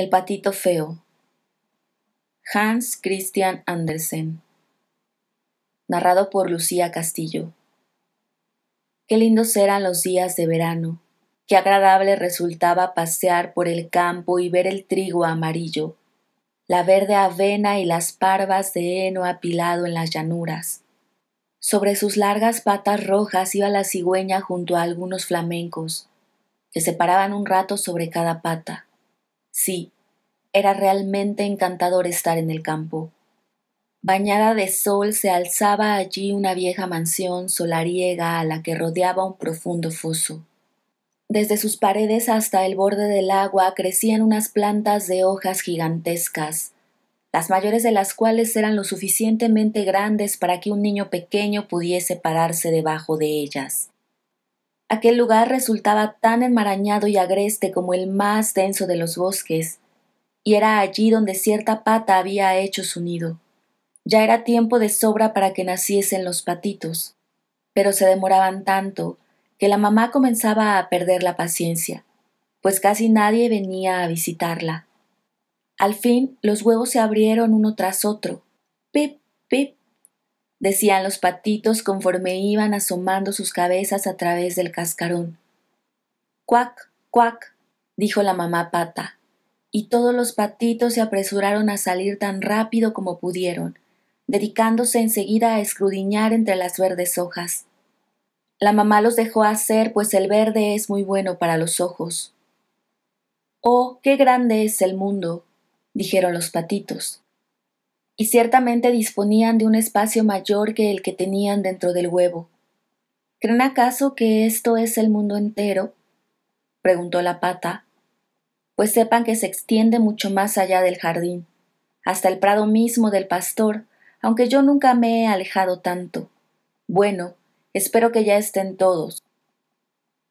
El patito feo. Hans Christian Andersen. Narrado por Lucía Castillo. Qué lindos eran los días de verano. Qué agradable resultaba pasear por el campo y ver el trigo amarillo, la verde avena y las parvas de heno apilado en las llanuras. Sobre sus largas patas rojas iba la cigüeña junto a algunos flamencos, que se paraban un rato sobre cada pata. Sí, era realmente encantador estar en el campo. Bañada de sol se alzaba allí una vieja mansión solariega a la que rodeaba un profundo foso. Desde sus paredes hasta el borde del agua crecían unas plantas de hojas gigantescas, las mayores de las cuales eran lo suficientemente grandes para que un niño pequeño pudiese pararse debajo de ellas. Aquel lugar resultaba tan enmarañado y agreste como el más denso de los bosques, y era allí donde cierta pata había hecho su nido. Ya era tiempo de sobra para que naciesen los patitos, pero se demoraban tanto que la mamá comenzaba a perder la paciencia, pues casi nadie venía a visitarla. Al fin los huevos se abrieron uno tras otro. Pip, decían los patitos conforme iban asomando sus cabezas a través del cascarón. Cuac, cuac, dijo la mamá pata, y todos los patitos se apresuraron a salir tan rápido como pudieron, dedicándose enseguida a escrudiñar entre las verdes hojas. La mamá los dejó hacer, pues el verde es muy bueno para los ojos. Oh, qué grande es el mundo, dijeron los patitos y ciertamente disponían de un espacio mayor que el que tenían dentro del huevo. ¿Creen acaso que esto es el mundo entero? preguntó la pata. Pues sepan que se extiende mucho más allá del jardín, hasta el prado mismo del pastor, aunque yo nunca me he alejado tanto. Bueno, espero que ya estén todos,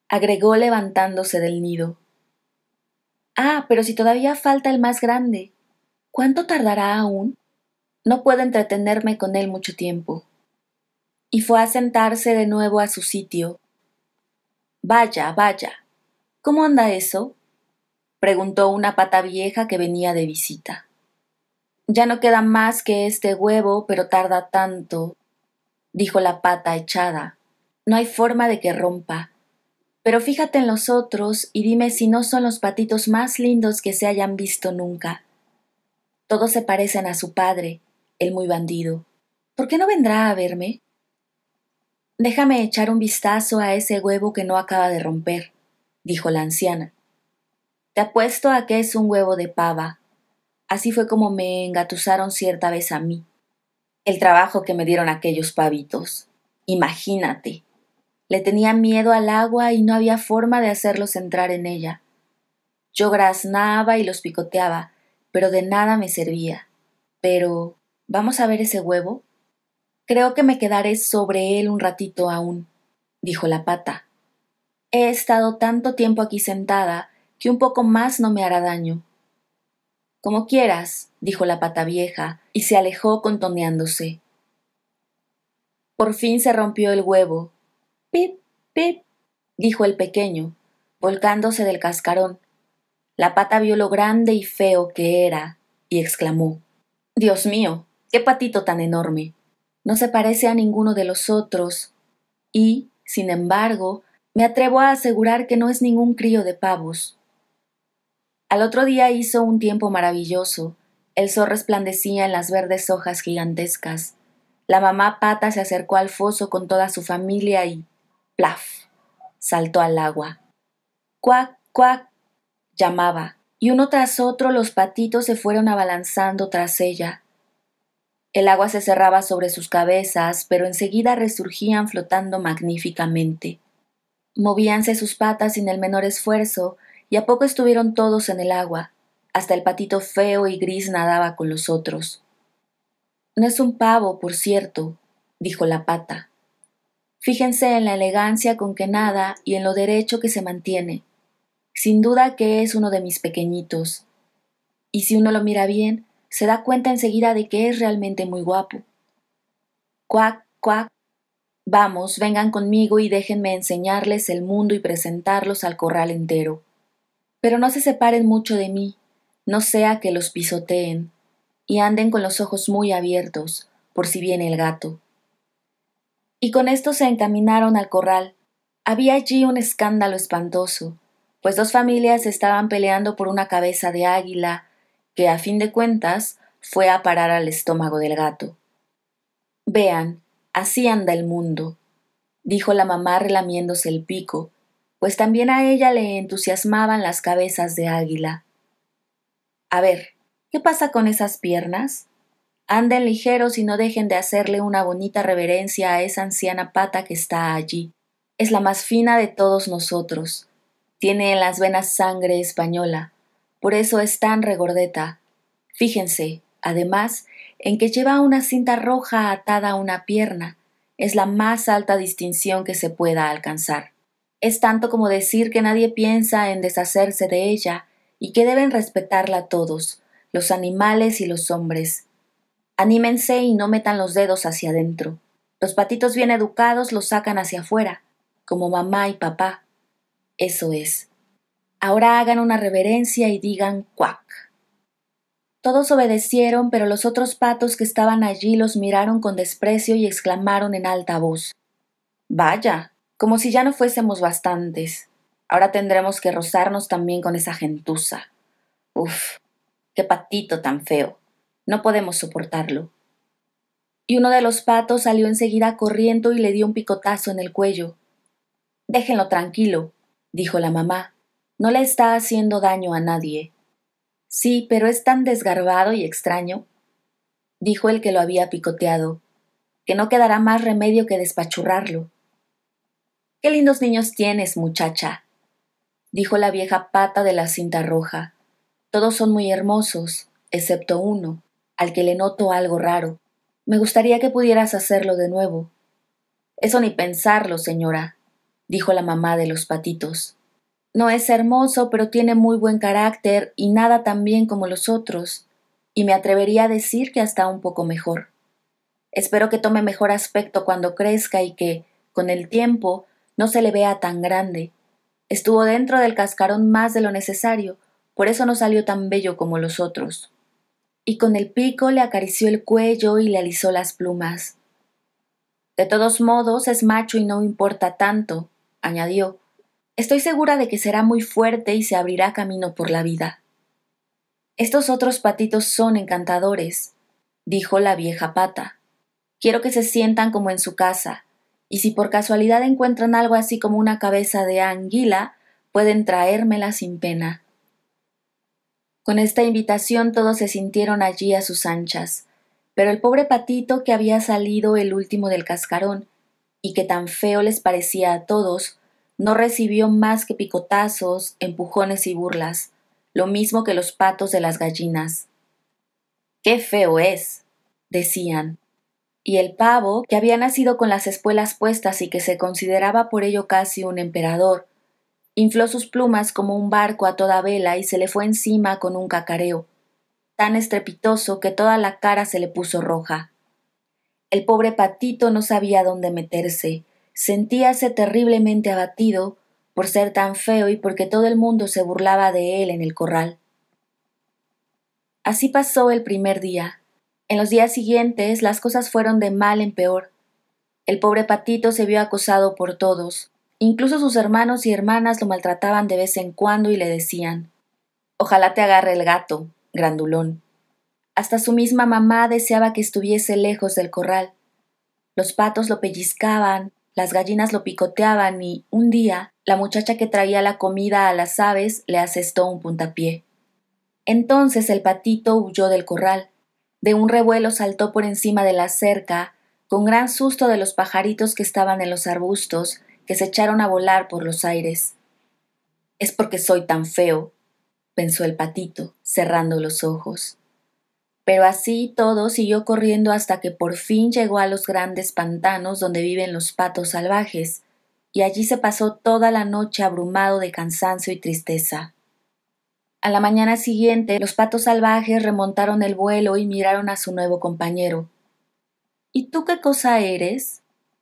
agregó levantándose del nido. Ah, pero si todavía falta el más grande. ¿Cuánto tardará aún? No puedo entretenerme con él mucho tiempo. Y fue a sentarse de nuevo a su sitio. Vaya, vaya. ¿Cómo anda eso? preguntó una pata vieja que venía de visita. Ya no queda más que este huevo, pero tarda tanto, dijo la pata echada. No hay forma de que rompa. Pero fíjate en los otros y dime si no son los patitos más lindos que se hayan visto nunca. Todos se parecen a su padre, el muy bandido. ¿Por qué no vendrá a verme? Déjame echar un vistazo a ese huevo que no acaba de romper, dijo la anciana. Te apuesto a que es un huevo de pava. Así fue como me engatusaron cierta vez a mí. El trabajo que me dieron aquellos pavitos. Imagínate. Le tenía miedo al agua y no había forma de hacerlos entrar en ella. Yo graznaba y los picoteaba, pero de nada me servía. Pero ¿Vamos a ver ese huevo? Creo que me quedaré sobre él un ratito aún, dijo la pata. He estado tanto tiempo aquí sentada que un poco más no me hará daño. Como quieras, dijo la pata vieja, y se alejó contoneándose. Por fin se rompió el huevo. Pip, pip, dijo el pequeño, volcándose del cascarón. La pata vio lo grande y feo que era, y exclamó Dios mío, ¡Qué patito tan enorme! No se parece a ninguno de los otros y, sin embargo, me atrevo a asegurar que no es ningún crío de pavos. Al otro día hizo un tiempo maravilloso. El sol resplandecía en las verdes hojas gigantescas. La mamá pata se acercó al foso con toda su familia y plaf saltó al agua. Cuac, cuac llamaba, y uno tras otro los patitos se fueron abalanzando tras ella. El agua se cerraba sobre sus cabezas, pero enseguida resurgían flotando magníficamente. Movíanse sus patas sin el menor esfuerzo, y a poco estuvieron todos en el agua. Hasta el patito feo y gris nadaba con los otros. No es un pavo, por cierto, dijo la pata. Fíjense en la elegancia con que nada y en lo derecho que se mantiene. Sin duda que es uno de mis pequeñitos. Y si uno lo mira bien, se da cuenta enseguida de que es realmente muy guapo. Cuac, cuac. Vamos, vengan conmigo y déjenme enseñarles el mundo y presentarlos al corral entero. Pero no se separen mucho de mí, no sea que los pisoteen, y anden con los ojos muy abiertos, por si viene el gato. Y con esto se encaminaron al corral. Había allí un escándalo espantoso, pues dos familias estaban peleando por una cabeza de águila que a fin de cuentas fue a parar al estómago del gato. Vean, así anda el mundo, dijo la mamá relamiéndose el pico, pues también a ella le entusiasmaban las cabezas de águila. A ver, ¿qué pasa con esas piernas? Anden ligeros y no dejen de hacerle una bonita reverencia a esa anciana pata que está allí. Es la más fina de todos nosotros. Tiene en las venas sangre española. Por eso es tan regordeta. Fíjense, además, en que lleva una cinta roja atada a una pierna. Es la más alta distinción que se pueda alcanzar. Es tanto como decir que nadie piensa en deshacerse de ella y que deben respetarla todos, los animales y los hombres. Anímense y no metan los dedos hacia adentro. Los patitos bien educados los sacan hacia afuera, como mamá y papá. Eso es. Ahora hagan una reverencia y digan cuac. Todos obedecieron, pero los otros patos que estaban allí los miraron con desprecio y exclamaron en alta voz Vaya, como si ya no fuésemos bastantes. Ahora tendremos que rozarnos también con esa gentuza. Uf, qué patito tan feo. No podemos soportarlo. Y uno de los patos salió enseguida corriendo y le dio un picotazo en el cuello. Déjenlo tranquilo, dijo la mamá. No le está haciendo daño a nadie. Sí, pero es tan desgarbado y extraño, dijo el que lo había picoteado, que no quedará más remedio que despachurrarlo. Qué lindos niños tienes, muchacha, dijo la vieja pata de la cinta roja. Todos son muy hermosos, excepto uno, al que le noto algo raro. Me gustaría que pudieras hacerlo de nuevo. Eso ni pensarlo, señora, dijo la mamá de los patitos. No es hermoso, pero tiene muy buen carácter y nada tan bien como los otros, y me atrevería a decir que hasta un poco mejor. Espero que tome mejor aspecto cuando crezca y que, con el tiempo, no se le vea tan grande. Estuvo dentro del cascarón más de lo necesario, por eso no salió tan bello como los otros. Y con el pico le acarició el cuello y le alisó las plumas. De todos modos, es macho y no importa tanto, añadió, Estoy segura de que será muy fuerte y se abrirá camino por la vida. Estos otros patitos son encantadores, dijo la vieja pata. Quiero que se sientan como en su casa, y si por casualidad encuentran algo así como una cabeza de anguila, pueden traérmela sin pena. Con esta invitación todos se sintieron allí a sus anchas, pero el pobre patito que había salido el último del cascarón, y que tan feo les parecía a todos, no recibió más que picotazos, empujones y burlas, lo mismo que los patos de las gallinas. ¡Qué feo es! decían. Y el pavo, que había nacido con las espuelas puestas y que se consideraba por ello casi un emperador, infló sus plumas como un barco a toda vela y se le fue encima con un cacareo, tan estrepitoso que toda la cara se le puso roja. El pobre patito no sabía dónde meterse, sentíase terriblemente abatido por ser tan feo y porque todo el mundo se burlaba de él en el corral. Así pasó el primer día. En los días siguientes las cosas fueron de mal en peor. El pobre patito se vio acosado por todos. Incluso sus hermanos y hermanas lo maltrataban de vez en cuando y le decían Ojalá te agarre el gato, grandulón. Hasta su misma mamá deseaba que estuviese lejos del corral. Los patos lo pellizcaban, las gallinas lo picoteaban y, un día, la muchacha que traía la comida a las aves le asestó un puntapié. Entonces el patito huyó del corral. De un revuelo saltó por encima de la cerca, con gran susto de los pajaritos que estaban en los arbustos, que se echaron a volar por los aires. Es porque soy tan feo, pensó el patito, cerrando los ojos. Pero así todo siguió corriendo hasta que por fin llegó a los grandes pantanos donde viven los patos salvajes, y allí se pasó toda la noche abrumado de cansancio y tristeza. A la mañana siguiente, los patos salvajes remontaron el vuelo y miraron a su nuevo compañero. ¿Y tú qué cosa eres?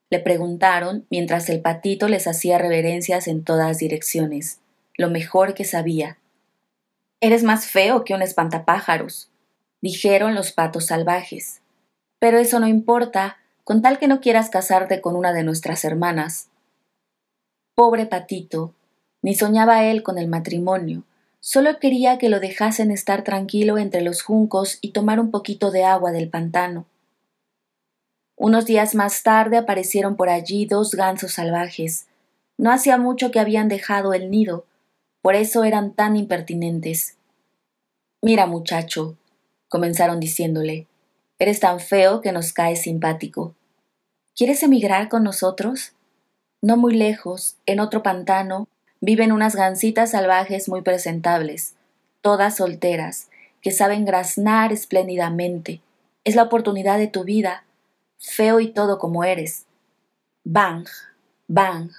le preguntaron mientras el patito les hacía reverencias en todas direcciones, lo mejor que sabía. Eres más feo que un espantapájaros, dijeron los patos salvajes. Pero eso no importa, con tal que no quieras casarte con una de nuestras hermanas. Pobre patito, ni soñaba él con el matrimonio, solo quería que lo dejasen estar tranquilo entre los juncos y tomar un poquito de agua del pantano. Unos días más tarde aparecieron por allí dos gansos salvajes. No hacía mucho que habían dejado el nido, por eso eran tan impertinentes. Mira, muchacho, comenzaron diciéndole, Eres tan feo que nos caes simpático. ¿Quieres emigrar con nosotros? No muy lejos, en otro pantano, viven unas gansitas salvajes muy presentables, todas solteras, que saben graznar espléndidamente. Es la oportunidad de tu vida, feo y todo como eres. Bang, bang.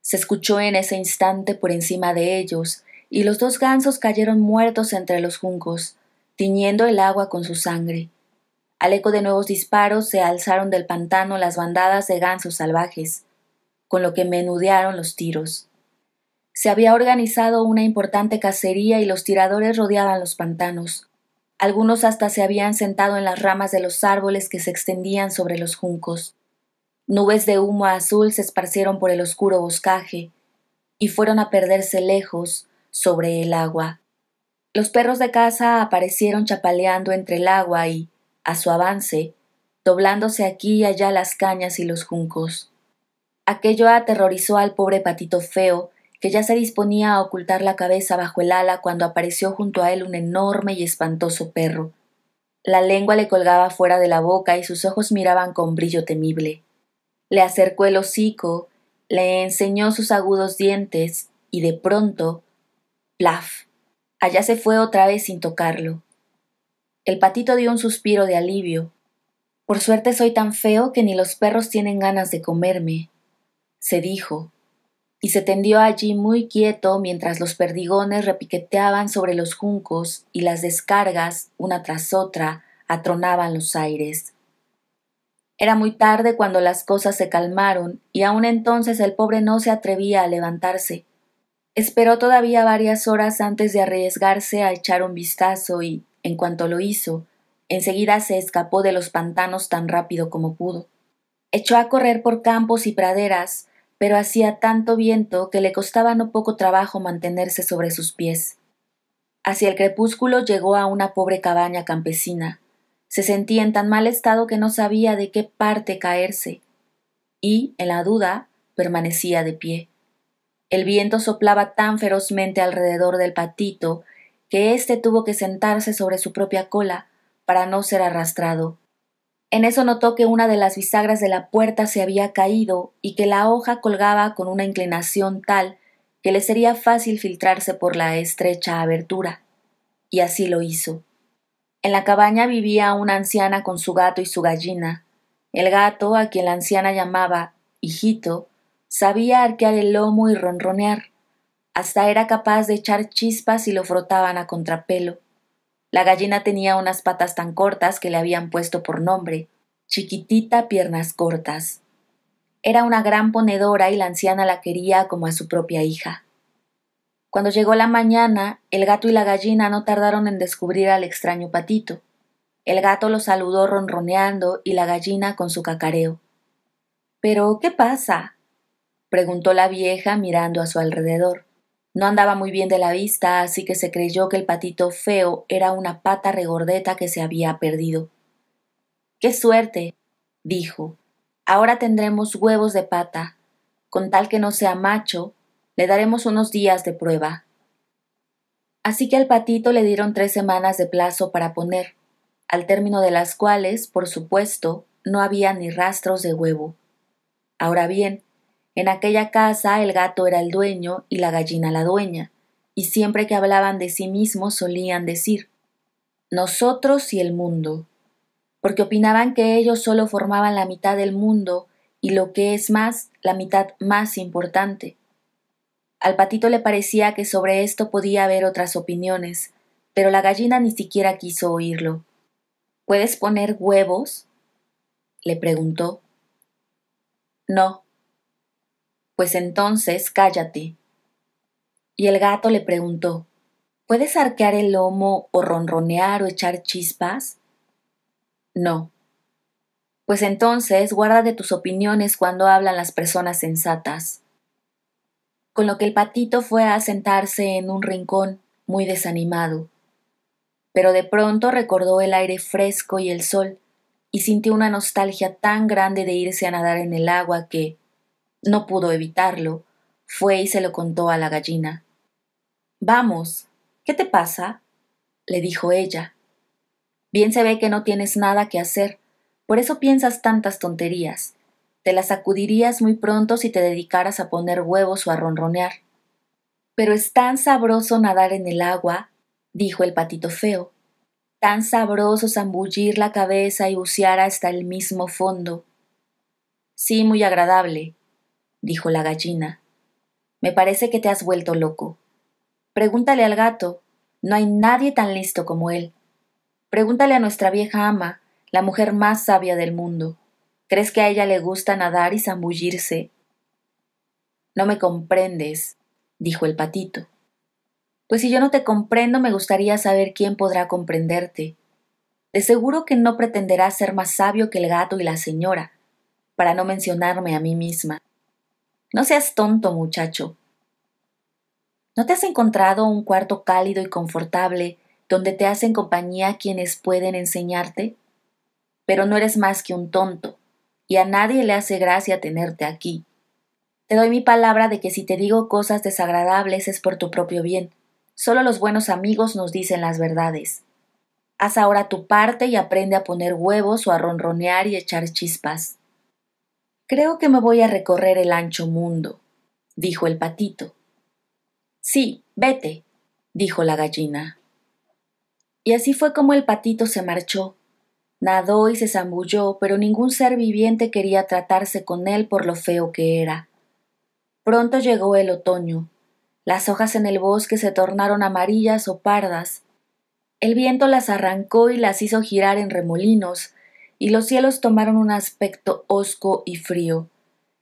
Se escuchó en ese instante por encima de ellos, y los dos gansos cayeron muertos entre los juncos tiñendo el agua con su sangre. Al eco de nuevos disparos se alzaron del pantano las bandadas de gansos salvajes, con lo que menudearon los tiros. Se había organizado una importante cacería y los tiradores rodeaban los pantanos. Algunos hasta se habían sentado en las ramas de los árboles que se extendían sobre los juncos. Nubes de humo azul se esparcieron por el oscuro boscaje y fueron a perderse lejos sobre el agua. Los perros de caza aparecieron chapaleando entre el agua y, a su avance, doblándose aquí y allá las cañas y los juncos. Aquello aterrorizó al pobre patito feo, que ya se disponía a ocultar la cabeza bajo el ala cuando apareció junto a él un enorme y espantoso perro. La lengua le colgaba fuera de la boca y sus ojos miraban con brillo temible. Le acercó el hocico, le enseñó sus agudos dientes y de pronto, plaf, Allá se fue otra vez sin tocarlo. El patito dio un suspiro de alivio. Por suerte soy tan feo que ni los perros tienen ganas de comerme, se dijo, y se tendió allí muy quieto mientras los perdigones repiqueteaban sobre los juncos y las descargas, una tras otra, atronaban los aires. Era muy tarde cuando las cosas se calmaron y aun entonces el pobre no se atrevía a levantarse. Esperó todavía varias horas antes de arriesgarse a echar un vistazo y, en cuanto lo hizo, enseguida se escapó de los pantanos tan rápido como pudo. Echó a correr por campos y praderas, pero hacía tanto viento que le costaba no poco trabajo mantenerse sobre sus pies. Hacia el crepúsculo llegó a una pobre cabaña campesina. Se sentía en tan mal estado que no sabía de qué parte caerse, y, en la duda, permanecía de pie. El viento soplaba tan ferozmente alrededor del patito que éste tuvo que sentarse sobre su propia cola para no ser arrastrado. En eso notó que una de las bisagras de la puerta se había caído y que la hoja colgaba con una inclinación tal que le sería fácil filtrarse por la estrecha abertura. Y así lo hizo. En la cabaña vivía una anciana con su gato y su gallina. El gato, a quien la anciana llamaba hijito, Sabía arquear el lomo y ronronear. Hasta era capaz de echar chispas y lo frotaban a contrapelo. La gallina tenía unas patas tan cortas que le habían puesto por nombre, chiquitita piernas cortas. Era una gran ponedora y la anciana la quería como a su propia hija. Cuando llegó la mañana, el gato y la gallina no tardaron en descubrir al extraño patito. El gato lo saludó ronroneando y la gallina con su cacareo. Pero, ¿qué pasa? preguntó la vieja mirando a su alrededor. No andaba muy bien de la vista, así que se creyó que el patito feo era una pata regordeta que se había perdido. ¡Qué suerte! dijo. Ahora tendremos huevos de pata. Con tal que no sea macho, le daremos unos días de prueba. Así que al patito le dieron tres semanas de plazo para poner, al término de las cuales, por supuesto, no había ni rastros de huevo. Ahora bien, en aquella casa el gato era el dueño y la gallina la dueña, y siempre que hablaban de sí mismos solían decir nosotros y el mundo, porque opinaban que ellos solo formaban la mitad del mundo y lo que es más, la mitad más importante. Al patito le parecía que sobre esto podía haber otras opiniones, pero la gallina ni siquiera quiso oírlo. ¿Puedes poner huevos? le preguntó. No, pues entonces cállate. Y el gato le preguntó, ¿Puedes arquear el lomo o ronronear o echar chispas? No. Pues entonces guarda de tus opiniones cuando hablan las personas sensatas. Con lo que el patito fue a sentarse en un rincón, muy desanimado. Pero de pronto recordó el aire fresco y el sol, y sintió una nostalgia tan grande de irse a nadar en el agua que, no pudo evitarlo. Fue y se lo contó a la gallina. Vamos, ¿qué te pasa? le dijo ella. Bien se ve que no tienes nada que hacer, por eso piensas tantas tonterías. Te las sacudirías muy pronto si te dedicaras a poner huevos o a ronronear. Pero es tan sabroso nadar en el agua, dijo el patito feo, tan sabroso zambullir la cabeza y bucear hasta el mismo fondo. Sí, muy agradable, dijo la gallina. Me parece que te has vuelto loco. Pregúntale al gato, no hay nadie tan listo como él. Pregúntale a nuestra vieja ama, la mujer más sabia del mundo. ¿Crees que a ella le gusta nadar y zambullirse? No me comprendes, dijo el patito. Pues si yo no te comprendo, me gustaría saber quién podrá comprenderte. De seguro que no pretenderás ser más sabio que el gato y la señora, para no mencionarme a mí misma. No seas tonto, muchacho. ¿No te has encontrado un cuarto cálido y confortable donde te hacen compañía quienes pueden enseñarte? Pero no eres más que un tonto, y a nadie le hace gracia tenerte aquí. Te doy mi palabra de que si te digo cosas desagradables es por tu propio bien. Solo los buenos amigos nos dicen las verdades. Haz ahora tu parte y aprende a poner huevos o a ronronear y echar chispas. Creo que me voy a recorrer el ancho mundo, dijo el patito. Sí, vete, dijo la gallina. Y así fue como el patito se marchó. Nadó y se zambulló, pero ningún ser viviente quería tratarse con él por lo feo que era. Pronto llegó el otoño. Las hojas en el bosque se tornaron amarillas o pardas. El viento las arrancó y las hizo girar en remolinos, y los cielos tomaron un aspecto hosco y frío.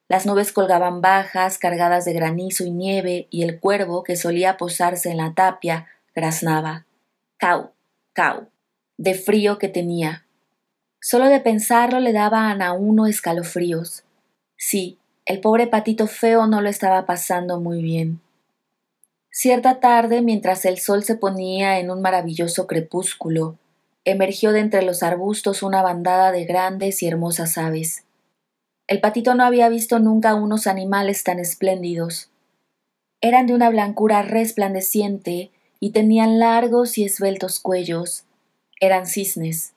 Las nubes colgaban bajas, cargadas de granizo y nieve, y el cuervo, que solía posarse en la tapia, graznaba. Cau, cau, de frío que tenía. Solo de pensarlo le daba a uno escalofríos. Sí, el pobre patito feo no lo estaba pasando muy bien. Cierta tarde, mientras el sol se ponía en un maravilloso crepúsculo, emergió de entre los arbustos una bandada de grandes y hermosas aves. El patito no había visto nunca unos animales tan espléndidos. Eran de una blancura resplandeciente y tenían largos y esbeltos cuellos. Eran cisnes.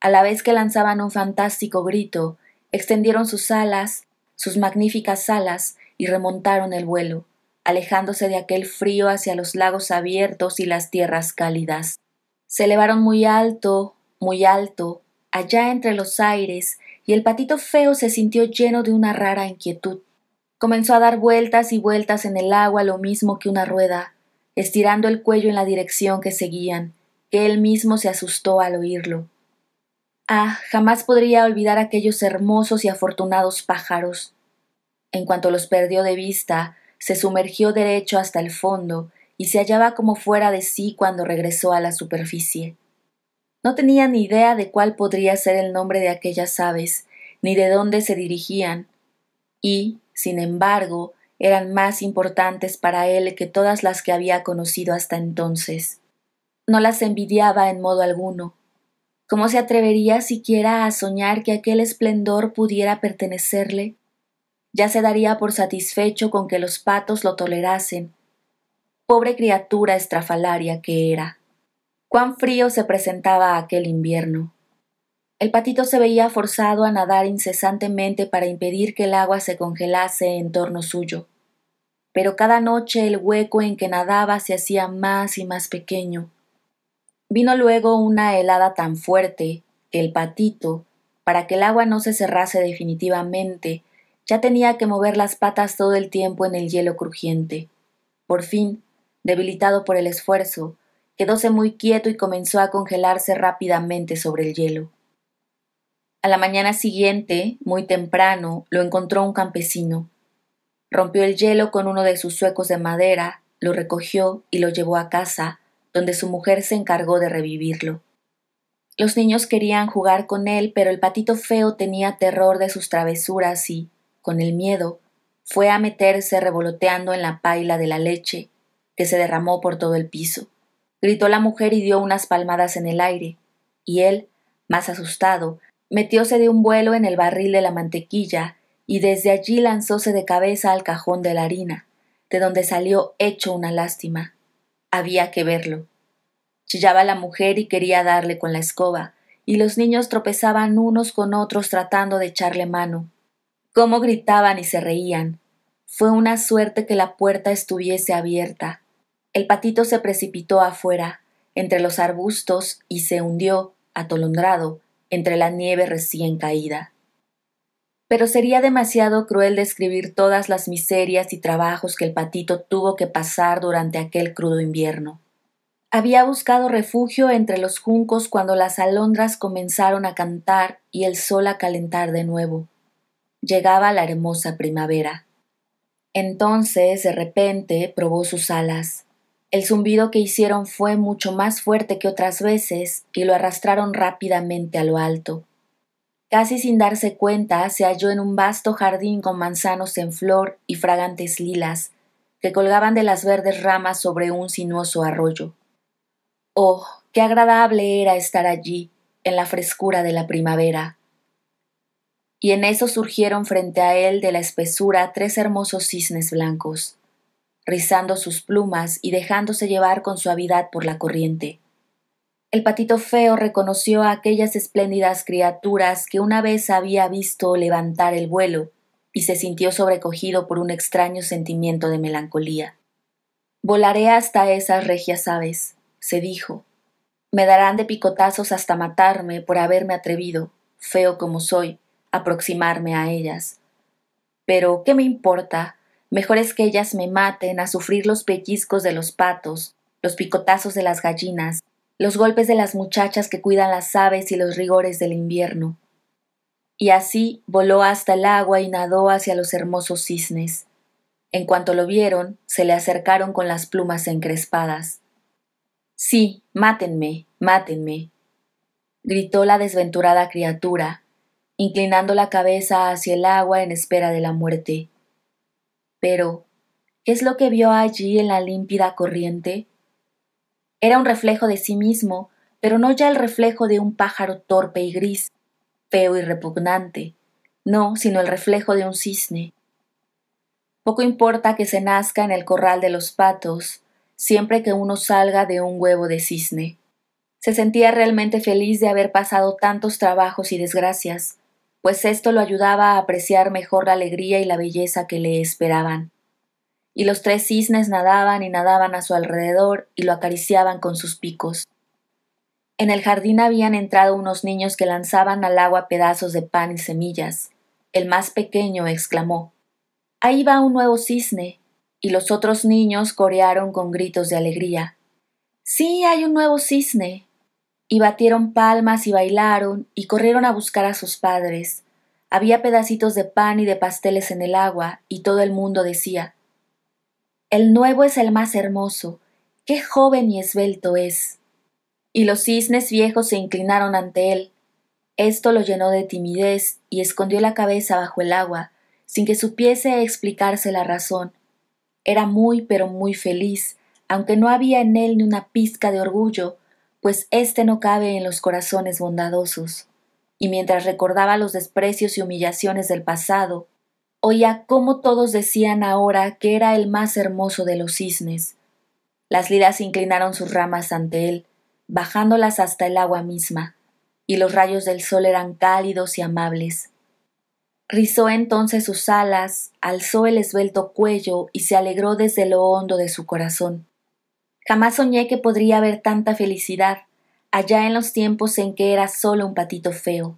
A la vez que lanzaban un fantástico grito, extendieron sus alas, sus magníficas alas, y remontaron el vuelo, alejándose de aquel frío hacia los lagos abiertos y las tierras cálidas. Se elevaron muy alto, muy alto, allá entre los aires, y el patito feo se sintió lleno de una rara inquietud. Comenzó a dar vueltas y vueltas en el agua lo mismo que una rueda, estirando el cuello en la dirección que seguían, que él mismo se asustó al oírlo. Ah, jamás podría olvidar aquellos hermosos y afortunados pájaros. En cuanto los perdió de vista, se sumergió derecho hasta el fondo, y se hallaba como fuera de sí cuando regresó a la superficie. No tenía ni idea de cuál podría ser el nombre de aquellas aves, ni de dónde se dirigían, y, sin embargo, eran más importantes para él que todas las que había conocido hasta entonces. No las envidiaba en modo alguno. ¿Cómo se atrevería siquiera a soñar que aquel esplendor pudiera pertenecerle? Ya se daría por satisfecho con que los patos lo tolerasen, pobre criatura estrafalaria que era. Cuán frío se presentaba aquel invierno. El patito se veía forzado a nadar incesantemente para impedir que el agua se congelase en torno suyo. Pero cada noche el hueco en que nadaba se hacía más y más pequeño. Vino luego una helada tan fuerte que el patito, para que el agua no se cerrase definitivamente, ya tenía que mover las patas todo el tiempo en el hielo crujiente. Por fin, debilitado por el esfuerzo, quedóse muy quieto y comenzó a congelarse rápidamente sobre el hielo. A la mañana siguiente, muy temprano, lo encontró un campesino. Rompió el hielo con uno de sus suecos de madera, lo recogió y lo llevó a casa, donde su mujer se encargó de revivirlo. Los niños querían jugar con él, pero el patito feo tenía terror de sus travesuras y, con el miedo, fue a meterse revoloteando en la paila de la leche, que se derramó por todo el piso. Gritó la mujer y dio unas palmadas en el aire, y él, más asustado, metióse de un vuelo en el barril de la mantequilla y desde allí lanzóse de cabeza al cajón de la harina, de donde salió hecho una lástima. Había que verlo. Chillaba la mujer y quería darle con la escoba, y los niños tropezaban unos con otros tratando de echarle mano. Cómo gritaban y se reían. Fue una suerte que la puerta estuviese abierta, el patito se precipitó afuera, entre los arbustos, y se hundió, atolondrado, entre la nieve recién caída. Pero sería demasiado cruel describir todas las miserias y trabajos que el patito tuvo que pasar durante aquel crudo invierno. Había buscado refugio entre los juncos cuando las alondras comenzaron a cantar y el sol a calentar de nuevo. Llegaba la hermosa primavera. Entonces, de repente, probó sus alas. El zumbido que hicieron fue mucho más fuerte que otras veces y lo arrastraron rápidamente a lo alto. Casi sin darse cuenta, se halló en un vasto jardín con manzanos en flor y fragantes lilas, que colgaban de las verdes ramas sobre un sinuoso arroyo. Oh, qué agradable era estar allí, en la frescura de la primavera. Y en eso surgieron frente a él de la espesura tres hermosos cisnes blancos rizando sus plumas y dejándose llevar con suavidad por la corriente. El patito feo reconoció a aquellas espléndidas criaturas que una vez había visto levantar el vuelo y se sintió sobrecogido por un extraño sentimiento de melancolía. Volaré hasta esas regias aves, se dijo. Me darán de picotazos hasta matarme por haberme atrevido, feo como soy, aproximarme a ellas. Pero, ¿qué me importa? Mejor es que ellas me maten a sufrir los pellizcos de los patos, los picotazos de las gallinas, los golpes de las muchachas que cuidan las aves y los rigores del invierno. Y así voló hasta el agua y nadó hacia los hermosos cisnes. En cuanto lo vieron, se le acercaron con las plumas encrespadas. Sí, mátenme, mátenme, gritó la desventurada criatura, inclinando la cabeza hacia el agua en espera de la muerte. Pero, ¿qué es lo que vio allí en la límpida corriente? Era un reflejo de sí mismo, pero no ya el reflejo de un pájaro torpe y gris, feo y repugnante, no, sino el reflejo de un cisne. Poco importa que se nazca en el corral de los patos, siempre que uno salga de un huevo de cisne. Se sentía realmente feliz de haber pasado tantos trabajos y desgracias, pues esto lo ayudaba a apreciar mejor la alegría y la belleza que le esperaban. Y los tres cisnes nadaban y nadaban a su alrededor y lo acariciaban con sus picos. En el jardín habían entrado unos niños que lanzaban al agua pedazos de pan y semillas. El más pequeño exclamó Ahí va un nuevo cisne. Y los otros niños corearon con gritos de alegría. Sí, hay un nuevo cisne. Y batieron palmas y bailaron y corrieron a buscar a sus padres. Había pedacitos de pan y de pasteles en el agua, y todo el mundo decía El nuevo es el más hermoso, qué joven y esbelto es. Y los cisnes viejos se inclinaron ante él. Esto lo llenó de timidez y escondió la cabeza bajo el agua, sin que supiese explicarse la razón. Era muy pero muy feliz, aunque no había en él ni una pizca de orgullo, pues éste no cabe en los corazones bondadosos. Y mientras recordaba los desprecios y humillaciones del pasado, oía cómo todos decían ahora que era el más hermoso de los cisnes. Las liras inclinaron sus ramas ante él, bajándolas hasta el agua misma, y los rayos del sol eran cálidos y amables. Rizó entonces sus alas, alzó el esbelto cuello y se alegró desde lo hondo de su corazón. Jamás soñé que podría haber tanta felicidad, allá en los tiempos en que era solo un patito feo.